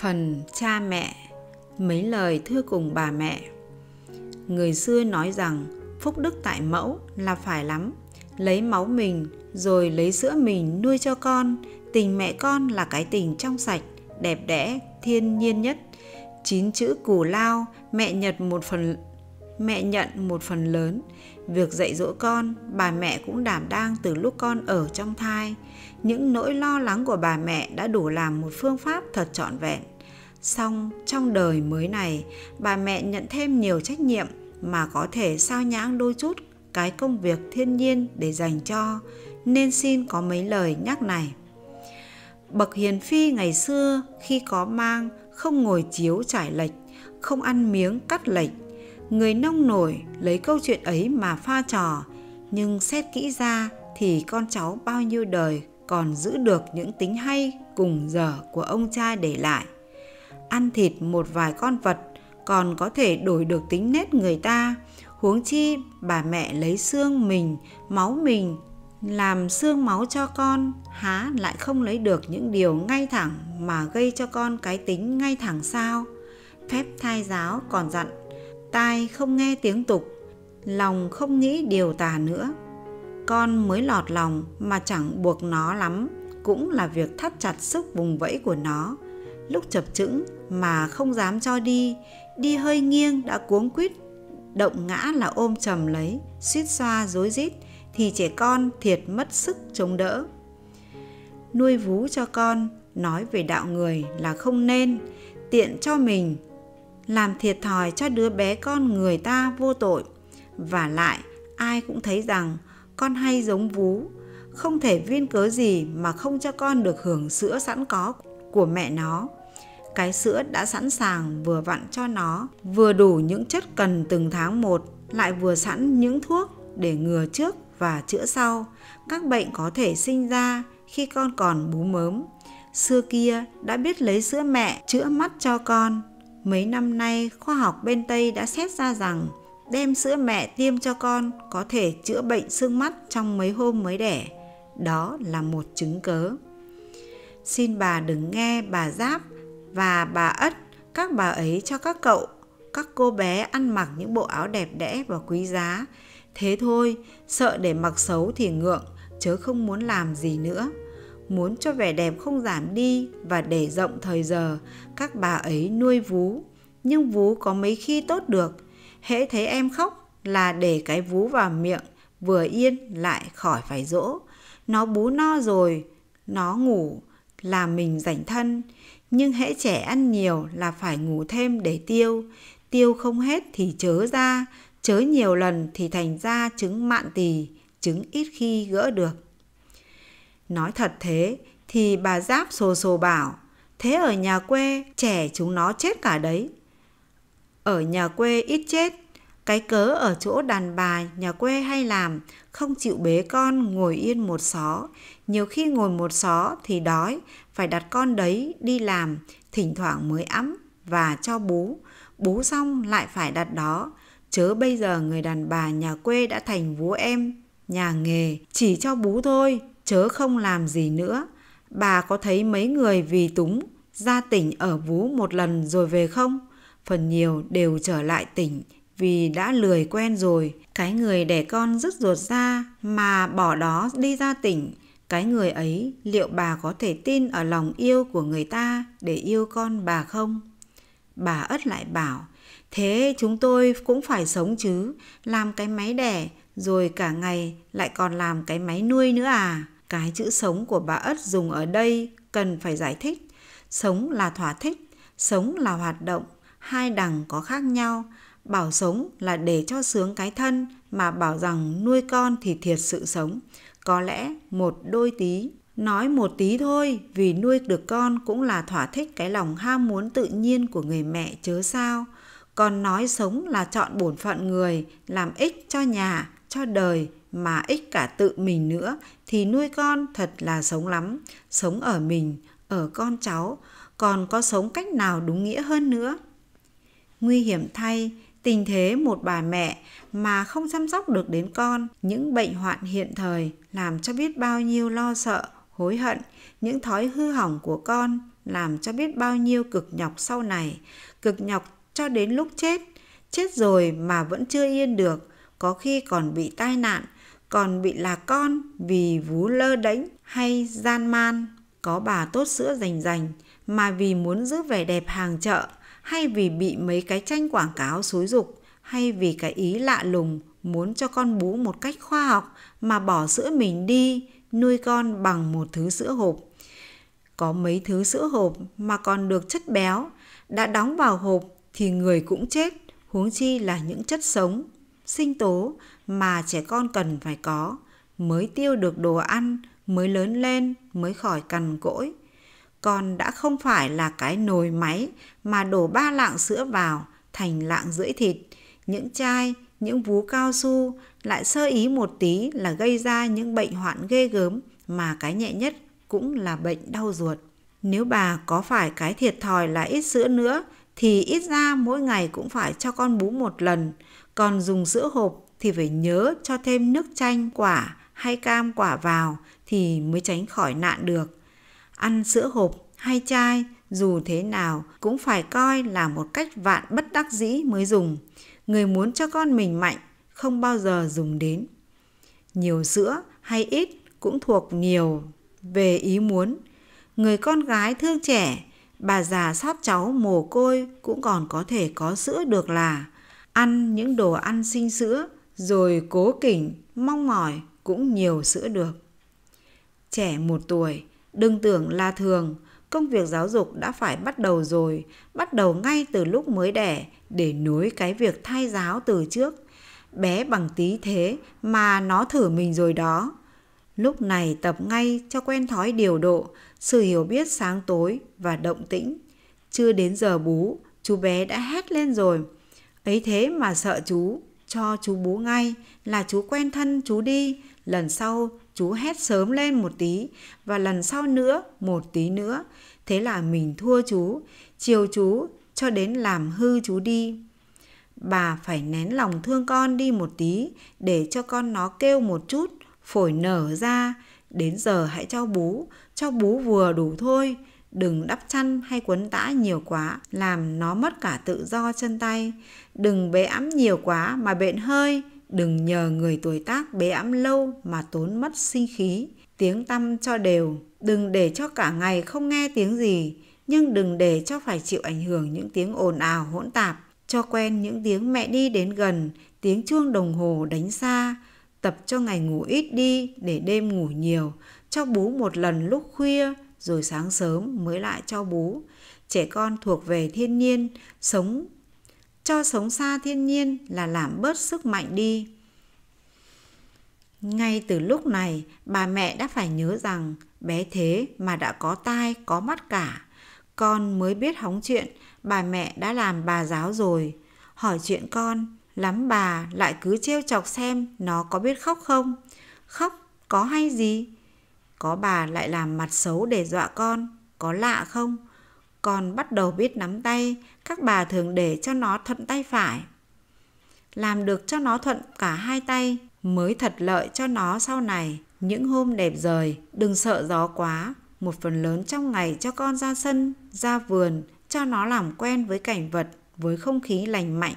phần cha mẹ mấy lời thưa cùng bà mẹ người xưa nói rằng phúc đức tại mẫu là phải lắm lấy máu mình rồi lấy sữa mình nuôi cho con tình mẹ con là cái tình trong sạch đẹp đẽ thiên nhiên nhất chín chữ cù lao mẹ nhật một phần mẹ nhận một phần lớn việc dạy dỗ con bà mẹ cũng đảm đang từ lúc con ở trong thai những nỗi lo lắng của bà mẹ đã đủ làm một phương pháp thật trọn vẹn song trong đời mới này bà mẹ nhận thêm nhiều trách nhiệm mà có thể sao nhãng đôi chút cái công việc thiên nhiên để dành cho nên xin có mấy lời nhắc này bậc hiền phi ngày xưa khi có mang không ngồi chiếu trải lệch không ăn miếng cắt lệch người nông nổi lấy câu chuyện ấy mà pha trò nhưng xét kỹ ra thì con cháu bao nhiêu đời còn giữ được những tính hay cùng dở của ông cha để lại ăn thịt một vài con vật còn có thể đổi được tính nết người ta huống chi bà mẹ lấy xương mình máu mình làm xương máu cho con há lại không lấy được những điều ngay thẳng mà gây cho con cái tính ngay thẳng sao phép thai giáo còn dặn tai không nghe tiếng tục lòng không nghĩ điều tà nữa con mới lọt lòng mà chẳng buộc nó lắm cũng là việc thắt chặt sức vùng vẫy của nó lúc chập chững mà không dám cho đi đi hơi nghiêng đã cuống quýt động ngã là ôm chầm lấy suýt xoa rối rít thì trẻ con thiệt mất sức chống đỡ nuôi vú cho con nói về đạo người là không nên tiện cho mình làm thiệt thòi cho đứa bé con người ta vô tội và lại ai cũng thấy rằng con hay giống vú không thể viên cớ gì mà không cho con được hưởng sữa sẵn có của mẹ nó cái sữa đã sẵn sàng vừa vặn cho nó vừa đủ những chất cần từng tháng một lại vừa sẵn những thuốc để ngừa trước và chữa sau các bệnh có thể sinh ra khi con còn bú mớm xưa kia đã biết lấy sữa mẹ chữa mắt cho con Mấy năm nay, khoa học bên Tây đã xét ra rằng đem sữa mẹ tiêm cho con có thể chữa bệnh sương mắt trong mấy hôm mới đẻ. Đó là một chứng cớ. Xin bà đừng nghe bà Giáp và bà Ất, các bà ấy cho các cậu, các cô bé ăn mặc những bộ áo đẹp đẽ và quý giá. Thế thôi, sợ để mặc xấu thì ngượng, chớ không muốn làm gì nữa muốn cho vẻ đẹp không giảm đi và để rộng thời giờ các bà ấy nuôi vú nhưng vú có mấy khi tốt được hễ thấy em khóc là để cái vú vào miệng vừa yên lại khỏi phải dỗ nó bú no rồi nó ngủ là mình rảnh thân nhưng hễ trẻ ăn nhiều là phải ngủ thêm để tiêu tiêu không hết thì chớ ra chớ nhiều lần thì thành ra trứng mạn tỳ trứng ít khi gỡ được Nói thật thế thì bà Giáp sồ sồ bảo thế ở nhà quê trẻ chúng nó chết cả đấy. Ở nhà quê ít chết, cái cớ ở chỗ đàn bà nhà quê hay làm không chịu bế con ngồi yên một xó. Nhiều khi ngồi một xó thì đói, phải đặt con đấy đi làm, thỉnh thoảng mới ấm và cho bú. Bú xong lại phải đặt đó, chớ bây giờ người đàn bà nhà quê đã thành vú em, nhà nghề, chỉ cho bú thôi, chớ không làm gì nữa. Bà có thấy mấy người vì túng ra tỉnh ở vú một lần rồi về không? Phần nhiều đều trở lại tỉnh vì đã lười quen rồi. Cái người đẻ con rất ruột ra mà bỏ đó đi ra tỉnh. Cái người ấy liệu bà có thể tin ở lòng yêu của người ta để yêu con bà không? Bà ất lại bảo, thế chúng tôi cũng phải sống chứ, làm cái máy đẻ rồi cả ngày lại còn làm cái máy nuôi nữa à? Cái chữ sống của bà Ất dùng ở đây cần phải giải thích. Sống là thỏa thích, sống là hoạt động, hai đằng có khác nhau. Bảo sống là để cho sướng cái thân mà bảo rằng nuôi con thì thiệt sự sống. Có lẽ một đôi tí Nói một tí thôi, vì nuôi được con cũng là thỏa thích cái lòng ham muốn tự nhiên của người mẹ chớ sao. Còn nói sống là chọn bổn phận người, làm ích cho nhà, cho đời, mà ích cả tự mình nữa, thì nuôi con thật là sống lắm, sống ở mình, ở con cháu, còn có sống cách nào đúng nghĩa hơn nữa. Nguy hiểm thay, tình thế một bà mẹ mà không chăm sóc được đến con, những bệnh hoạn hiện thời làm cho biết bao nhiêu lo sợ, hối hận, những thói hư hỏng của con làm cho biết bao nhiêu cực nhọc sau này, cực nhọc cho đến lúc chết, chết rồi mà vẫn chưa yên được, có khi còn bị tai nạn, còn bị là con vì vú lơ đánh hay gian man có bà tốt sữa rành rành mà vì muốn giữ vẻ đẹp hàng chợ hay vì bị mấy cái tranh quảng cáo xúi dục hay vì cái ý lạ lùng muốn cho con bú một cách khoa học mà bỏ sữa mình đi nuôi con bằng một thứ sữa hộp có mấy thứ sữa hộp mà còn được chất béo đã đóng vào hộp thì người cũng chết huống chi là những chất sống sinh tố mà trẻ con cần phải có mới tiêu được đồ ăn, mới lớn lên, mới khỏi cằn cỗi. Con đã không phải là cái nồi máy mà đổ ba lạng sữa vào thành lạng rưỡi thịt, những chai, những vú cao su lại sơ ý một tí là gây ra những bệnh hoạn ghê gớm mà cái nhẹ nhất cũng là bệnh đau ruột. Nếu bà có phải cái thiệt thòi là ít sữa nữa thì ít ra mỗi ngày cũng phải cho con bú một lần, còn dùng sữa hộp thì phải nhớ cho thêm nước chanh quả hay cam quả vào thì mới tránh khỏi nạn được. Ăn sữa hộp hay chai dù thế nào cũng phải coi là một cách vạn bất đắc dĩ mới dùng. Người muốn cho con mình mạnh không bao giờ dùng đến. Nhiều sữa hay ít cũng thuộc nhiều về ý muốn. Người con gái thương trẻ, bà già sót cháu mồ côi cũng còn có thể có sữa được là ăn những đồ ăn sinh sữa rồi cố kỉnh mong mỏi cũng nhiều sữa được trẻ một tuổi đừng tưởng là thường công việc giáo dục đã phải bắt đầu rồi bắt đầu ngay từ lúc mới đẻ để nối cái việc thay giáo từ trước bé bằng tí thế mà nó thử mình rồi đó lúc này tập ngay cho quen thói điều độ sự hiểu biết sáng tối và động tĩnh chưa đến giờ bú chú bé đã hét lên rồi ấy thế mà sợ chú cho chú bú ngay là chú quen thân chú đi lần sau chú hét sớm lên một tí và lần sau nữa một tí nữa thế là mình thua chú chiều chú cho đến làm hư chú đi bà phải nén lòng thương con đi một tí để cho con nó kêu một chút phổi nở ra đến giờ hãy cho bú cho bú vừa đủ thôi đừng đắp chăn hay quấn tã nhiều quá, làm nó mất cả tự do chân tay. Đừng bế ẵm nhiều quá mà bệnh hơi, đừng nhờ người tuổi tác bế ẵm lâu mà tốn mất sinh khí. Tiếng tăm cho đều, đừng để cho cả ngày không nghe tiếng gì, nhưng đừng để cho phải chịu ảnh hưởng những tiếng ồn ào hỗn tạp. Cho quen những tiếng mẹ đi đến gần, tiếng chuông đồng hồ đánh xa, tập cho ngày ngủ ít đi để đêm ngủ nhiều, cho bú một lần lúc khuya, rồi sáng sớm mới lại cho bú. Trẻ con thuộc về thiên nhiên, sống cho sống xa thiên nhiên là làm bớt sức mạnh đi. Ngay từ lúc này, bà mẹ đã phải nhớ rằng bé thế mà đã có tai, có mắt cả. Con mới biết hóng chuyện, bà mẹ đã làm bà giáo rồi. Hỏi chuyện con, lắm bà lại cứ trêu chọc xem nó có biết khóc không. Khóc có hay gì? Có bà lại làm mặt xấu để dọa con, có lạ không? Con bắt đầu biết nắm tay, các bà thường để cho nó thuận tay phải. Làm được cho nó thuận cả hai tay mới thật lợi cho nó sau này. Những hôm đẹp rời, đừng sợ gió quá. Một phần lớn trong ngày cho con ra sân, ra vườn, cho nó làm quen với cảnh vật, với không khí lành mạnh,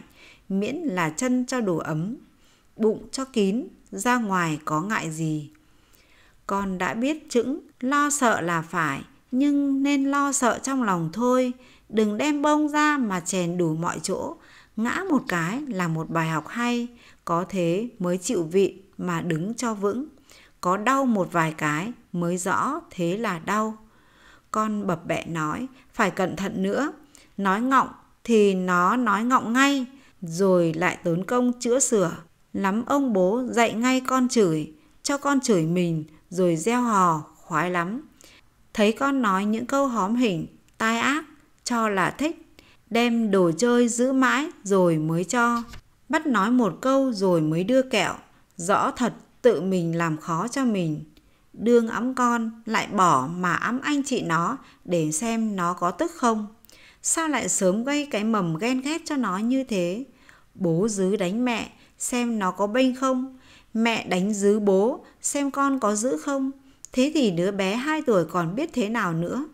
miễn là chân cho đủ ấm, bụng cho kín, ra ngoài có ngại gì con đã biết chững lo sợ là phải nhưng nên lo sợ trong lòng thôi đừng đem bông ra mà chèn đủ mọi chỗ ngã một cái là một bài học hay có thế mới chịu vị mà đứng cho vững có đau một vài cái mới rõ thế là đau con bập bẹ nói phải cẩn thận nữa nói ngọng thì nó nói ngọng ngay rồi lại tốn công chữa sửa lắm ông bố dạy ngay con chửi cho con chửi mình rồi reo hò, khoái lắm. Thấy con nói những câu hóm hình, tai ác, cho là thích. Đem đồ chơi giữ mãi rồi mới cho. Bắt nói một câu rồi mới đưa kẹo. Rõ thật tự mình làm khó cho mình. Đương ấm con lại bỏ mà ấm anh chị nó để xem nó có tức không. Sao lại sớm gây cái mầm ghen ghét cho nó như thế? Bố dứ đánh mẹ xem nó có bênh không mẹ đánh dứ bố xem con có giữ không thế thì đứa bé 2 tuổi còn biết thế nào nữa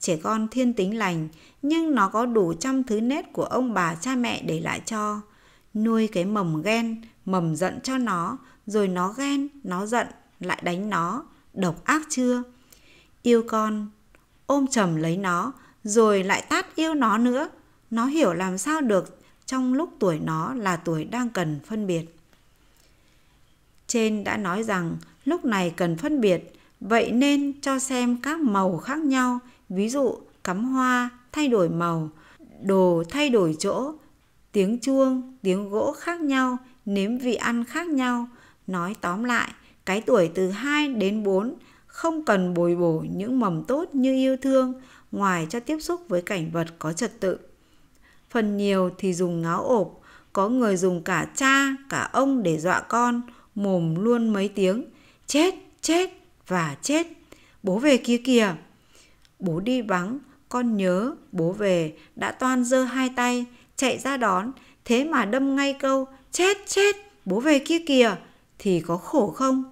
trẻ con thiên tính lành nhưng nó có đủ trăm thứ nét của ông bà cha mẹ để lại cho nuôi cái mầm ghen mầm giận cho nó rồi nó ghen nó giận lại đánh nó độc ác chưa yêu con ôm chầm lấy nó rồi lại tát yêu nó nữa nó hiểu làm sao được trong lúc tuổi nó là tuổi đang cần phân biệt trên đã nói rằng lúc này cần phân biệt, vậy nên cho xem các màu khác nhau, ví dụ cắm hoa, thay đổi màu, đồ thay đổi chỗ, tiếng chuông, tiếng gỗ khác nhau, nếm vị ăn khác nhau. Nói tóm lại, cái tuổi từ 2 đến 4 không cần bồi bổ những mầm tốt như yêu thương ngoài cho tiếp xúc với cảnh vật có trật tự. Phần nhiều thì dùng ngáo ộp, có người dùng cả cha, cả ông để dọa con – mồm luôn mấy tiếng chết chết và chết bố về kia kìa bố đi vắng con nhớ bố về đã toan giơ hai tay chạy ra đón thế mà đâm ngay câu chết chết bố về kia kìa thì có khổ không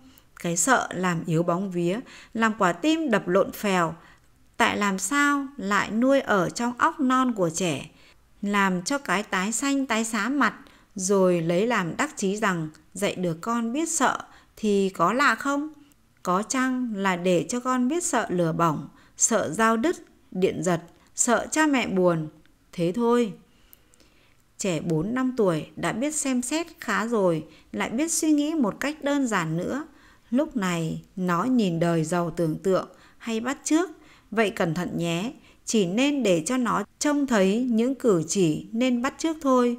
cái sợ làm yếu bóng vía làm quả tim đập lộn phèo tại làm sao lại nuôi ở trong óc non của trẻ làm cho cái tái xanh tái xám mặt rồi lấy làm đắc chí rằng dạy được con biết sợ thì có lạ không? Có chăng là để cho con biết sợ lửa bỏng, sợ dao đứt, điện giật, sợ cha mẹ buồn, thế thôi. Trẻ 4 năm tuổi đã biết xem xét khá rồi, lại biết suy nghĩ một cách đơn giản nữa. Lúc này nó nhìn đời giàu tưởng tượng hay bắt trước, vậy cẩn thận nhé, chỉ nên để cho nó trông thấy những cử chỉ nên bắt trước thôi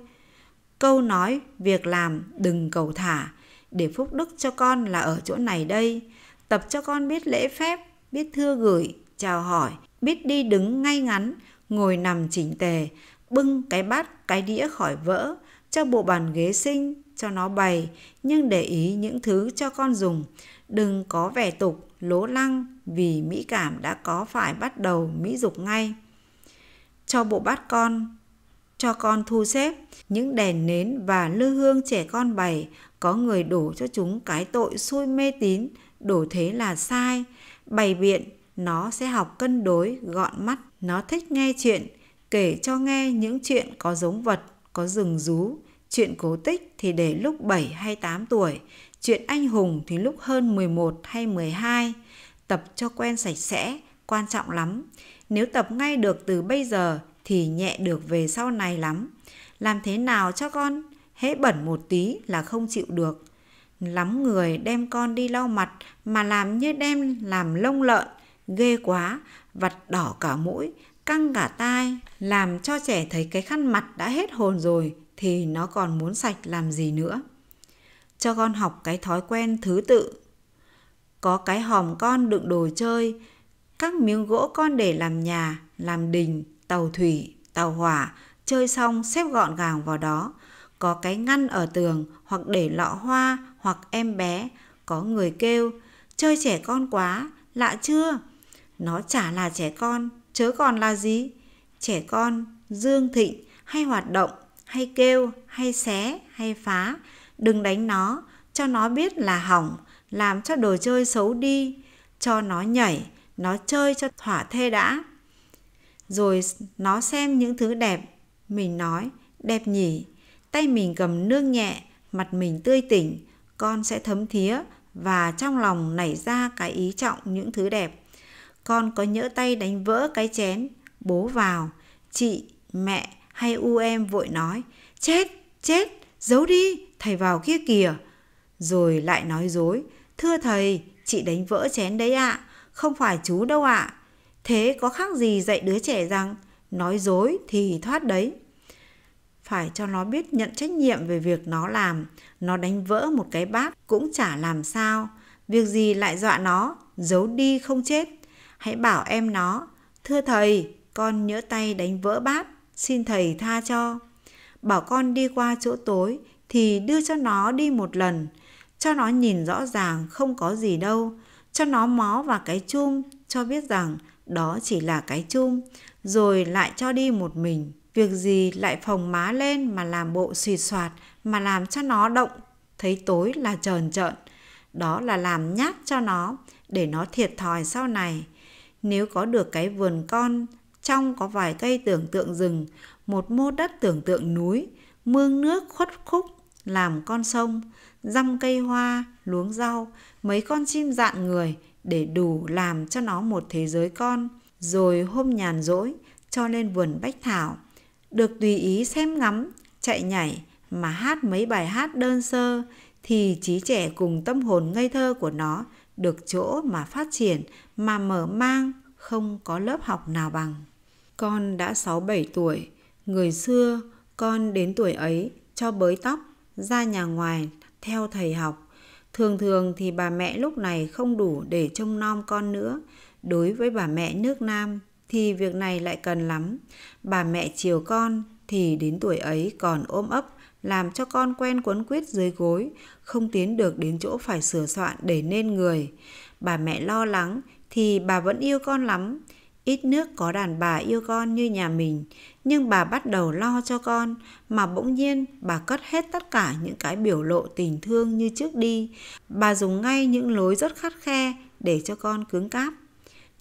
câu nói việc làm đừng cầu thả để phúc đức cho con là ở chỗ này đây tập cho con biết lễ phép biết thưa gửi chào hỏi biết đi đứng ngay ngắn ngồi nằm chỉnh tề bưng cái bát cái đĩa khỏi vỡ cho bộ bàn ghế xinh cho nó bày nhưng để ý những thứ cho con dùng đừng có vẻ tục lố lăng vì mỹ cảm đã có phải bắt đầu mỹ dục ngay cho bộ bát con cho con thu xếp những đèn nến và lư hương trẻ con bày có người đổ cho chúng cái tội xui mê tín đổ thế là sai bày biện nó sẽ học cân đối gọn mắt nó thích nghe chuyện kể cho nghe những chuyện có giống vật có rừng rú chuyện cổ tích thì để lúc 7 hay 8 tuổi chuyện anh hùng thì lúc hơn 11 hay 12 tập cho quen sạch sẽ quan trọng lắm nếu tập ngay được từ bây giờ thì nhẹ được về sau này lắm. Làm thế nào cho con hễ bẩn một tí là không chịu được. Lắm người đem con đi lau mặt mà làm như đem làm lông lợn, ghê quá, vặt đỏ cả mũi, căng cả tai, làm cho trẻ thấy cái khăn mặt đã hết hồn rồi thì nó còn muốn sạch làm gì nữa. Cho con học cái thói quen thứ tự. Có cái hòm con đựng đồ chơi, các miếng gỗ con để làm nhà, làm đình, tàu thủy, tàu hỏa, chơi xong xếp gọn gàng vào đó. Có cái ngăn ở tường hoặc để lọ hoa hoặc em bé, có người kêu, chơi trẻ con quá, lạ chưa? Nó chả là trẻ con, chớ còn là gì? Trẻ con, dương thịnh, hay hoạt động, hay kêu, hay xé, hay phá. Đừng đánh nó, cho nó biết là hỏng, làm cho đồ chơi xấu đi. Cho nó nhảy, nó chơi cho thỏa thê đã rồi nó xem những thứ đẹp mình nói đẹp nhỉ tay mình cầm nương nhẹ mặt mình tươi tỉnh con sẽ thấm thía và trong lòng nảy ra cái ý trọng những thứ đẹp con có nhỡ tay đánh vỡ cái chén bố vào chị mẹ hay u em vội nói chết chết giấu đi thầy vào kia kìa rồi lại nói dối thưa thầy chị đánh vỡ chén đấy ạ à. không phải chú đâu ạ à. Thế có khác gì dạy đứa trẻ rằng nói dối thì thoát đấy. Phải cho nó biết nhận trách nhiệm về việc nó làm, nó đánh vỡ một cái bát cũng chả làm sao, việc gì lại dọa nó, giấu đi không chết. Hãy bảo em nó, thưa thầy, con nhớ tay đánh vỡ bát, xin thầy tha cho. Bảo con đi qua chỗ tối thì đưa cho nó đi một lần, cho nó nhìn rõ ràng không có gì đâu, cho nó mó vào cái chum cho biết rằng đó chỉ là cái chung, rồi lại cho đi một mình. Việc gì lại phồng má lên mà làm bộ xì soạt, mà làm cho nó động, thấy tối là trờn trợn. Đó là làm nhát cho nó, để nó thiệt thòi sau này. Nếu có được cái vườn con, trong có vài cây tưởng tượng rừng, một mô đất tưởng tượng núi, mương nước khuất khúc, làm con sông, dăm cây hoa, luống rau, mấy con chim dạn người – để đủ làm cho nó một thế giới con rồi hôm nhàn rỗi cho lên vườn bách thảo được tùy ý xem ngắm chạy nhảy mà hát mấy bài hát đơn sơ thì trí trẻ cùng tâm hồn ngây thơ của nó được chỗ mà phát triển mà mở mang không có lớp học nào bằng con đã sáu bảy tuổi người xưa con đến tuổi ấy cho bới tóc ra nhà ngoài theo thầy học Thường thường thì bà mẹ lúc này không đủ để trông nom con nữa. Đối với bà mẹ nước Nam thì việc này lại cần lắm. Bà mẹ chiều con thì đến tuổi ấy còn ôm ấp làm cho con quen quấn quýt dưới gối, không tiến được đến chỗ phải sửa soạn để nên người. Bà mẹ lo lắng thì bà vẫn yêu con lắm, Ít nước có đàn bà yêu con như nhà mình, nhưng bà bắt đầu lo cho con, mà bỗng nhiên bà cất hết tất cả những cái biểu lộ tình thương như trước đi. Bà dùng ngay những lối rất khắt khe để cho con cứng cáp.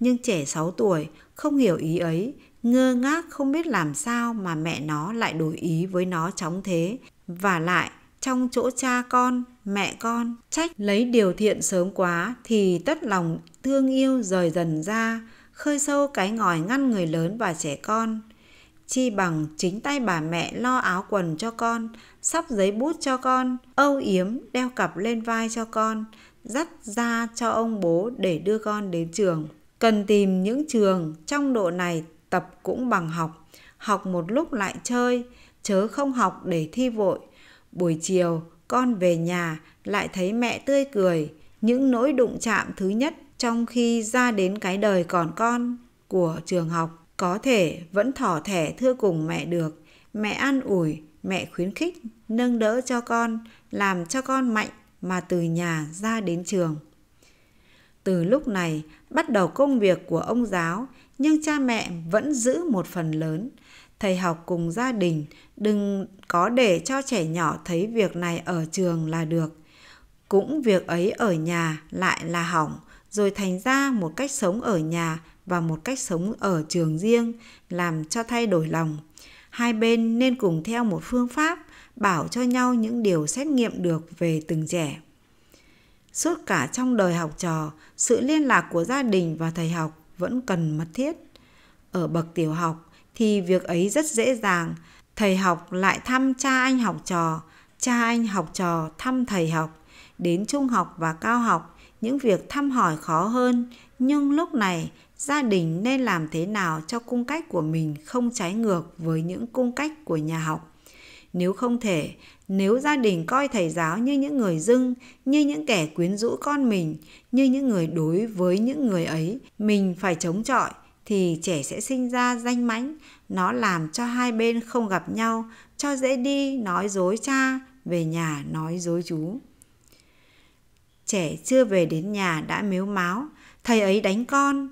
Nhưng trẻ 6 tuổi không hiểu ý ấy, ngơ ngác không biết làm sao mà mẹ nó lại đổi ý với nó chóng thế. Và lại, trong chỗ cha con, mẹ con, trách lấy điều thiện sớm quá thì tất lòng thương yêu rời dần ra, khơi sâu cái ngòi ngăn người lớn và trẻ con chi bằng chính tay bà mẹ lo áo quần cho con sắp giấy bút cho con âu yếm đeo cặp lên vai cho con dắt ra cho ông bố để đưa con đến trường cần tìm những trường trong độ này tập cũng bằng học học một lúc lại chơi chớ không học để thi vội buổi chiều con về nhà lại thấy mẹ tươi cười những nỗi đụng chạm thứ nhất trong khi ra đến cái đời còn con của trường học có thể vẫn thỏ thẻ thưa cùng mẹ được mẹ an ủi mẹ khuyến khích nâng đỡ cho con làm cho con mạnh mà từ nhà ra đến trường từ lúc này bắt đầu công việc của ông giáo nhưng cha mẹ vẫn giữ một phần lớn thầy học cùng gia đình đừng có để cho trẻ nhỏ thấy việc này ở trường là được cũng việc ấy ở nhà lại là hỏng rồi thành ra một cách sống ở nhà và một cách sống ở trường riêng làm cho thay đổi lòng hai bên nên cùng theo một phương pháp bảo cho nhau những điều xét nghiệm được về từng trẻ suốt cả trong đời học trò sự liên lạc của gia đình và thầy học vẫn cần mật thiết ở bậc tiểu học thì việc ấy rất dễ dàng thầy học lại thăm cha anh học trò cha anh học trò thăm thầy học đến trung học và cao học những việc thăm hỏi khó hơn nhưng lúc này gia đình nên làm thế nào cho cung cách của mình không trái ngược với những cung cách của nhà học nếu không thể nếu gia đình coi thầy giáo như những người dưng như những kẻ quyến rũ con mình như những người đối với những người ấy mình phải chống chọi thì trẻ sẽ sinh ra danh mãnh nó làm cho hai bên không gặp nhau cho dễ đi nói dối cha về nhà nói dối chú Trẻ chưa về đến nhà đã mếu máo, thầy ấy đánh con.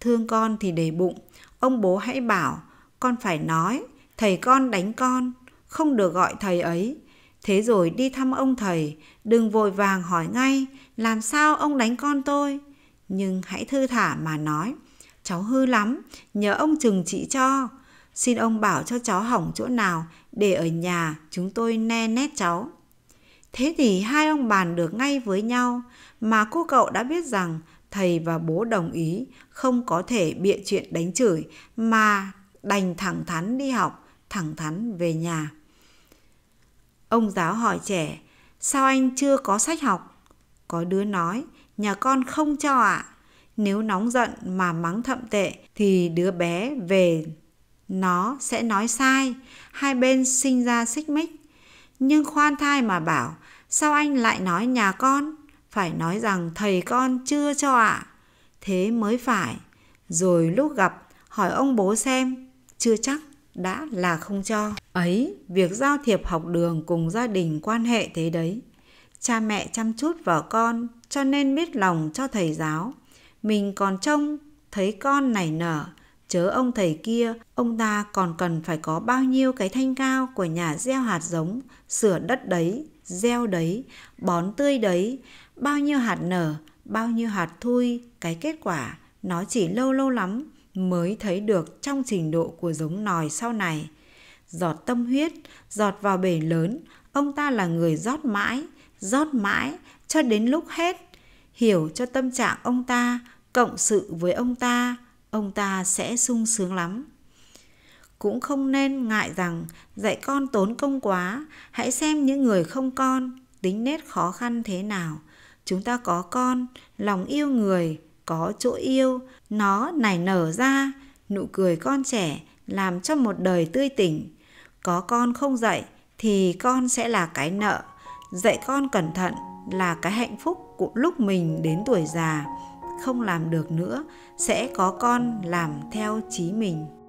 Thương con thì để bụng, ông bố hãy bảo, con phải nói, thầy con đánh con, không được gọi thầy ấy. Thế rồi đi thăm ông thầy, đừng vội vàng hỏi ngay, làm sao ông đánh con tôi? Nhưng hãy thư thả mà nói, cháu hư lắm, nhờ ông chừng trị cho. Xin ông bảo cho cháu hỏng chỗ nào, để ở nhà chúng tôi ne nét cháu. Thế thì hai ông bàn được ngay với nhau mà cô cậu đã biết rằng thầy và bố đồng ý không có thể bịa chuyện đánh chửi mà đành thẳng thắn đi học, thẳng thắn về nhà. Ông giáo hỏi trẻ, sao anh chưa có sách học? Có đứa nói, nhà con không cho ạ. À. Nếu nóng giận mà mắng thậm tệ thì đứa bé về nó sẽ nói sai, hai bên sinh ra xích mích. Nhưng khoan thai mà bảo, Sao anh lại nói nhà con? Phải nói rằng thầy con chưa cho ạ. À? Thế mới phải. Rồi lúc gặp, hỏi ông bố xem. Chưa chắc, đã là không cho. Ấy, việc giao thiệp học đường cùng gia đình quan hệ thế đấy. Cha mẹ chăm chút vợ con, cho nên biết lòng cho thầy giáo. Mình còn trông, thấy con nảy nở, chớ ông thầy kia, ông ta còn cần phải có bao nhiêu cái thanh cao của nhà gieo hạt giống, sửa đất đấy, gieo đấy, bón tươi đấy, bao nhiêu hạt nở, bao nhiêu hạt thui, cái kết quả nó chỉ lâu lâu lắm mới thấy được trong trình độ của giống nòi sau này. Giọt tâm huyết, giọt vào bể lớn, ông ta là người rót mãi, rót mãi cho đến lúc hết. Hiểu cho tâm trạng ông ta, cộng sự với ông ta, ông ta sẽ sung sướng lắm cũng không nên ngại rằng dạy con tốn công quá hãy xem những người không con tính nết khó khăn thế nào chúng ta có con lòng yêu người có chỗ yêu nó nảy nở ra nụ cười con trẻ làm cho một đời tươi tỉnh có con không dạy thì con sẽ là cái nợ dạy con cẩn thận là cái hạnh phúc của lúc mình đến tuổi già không làm được nữa sẽ có con làm theo chí mình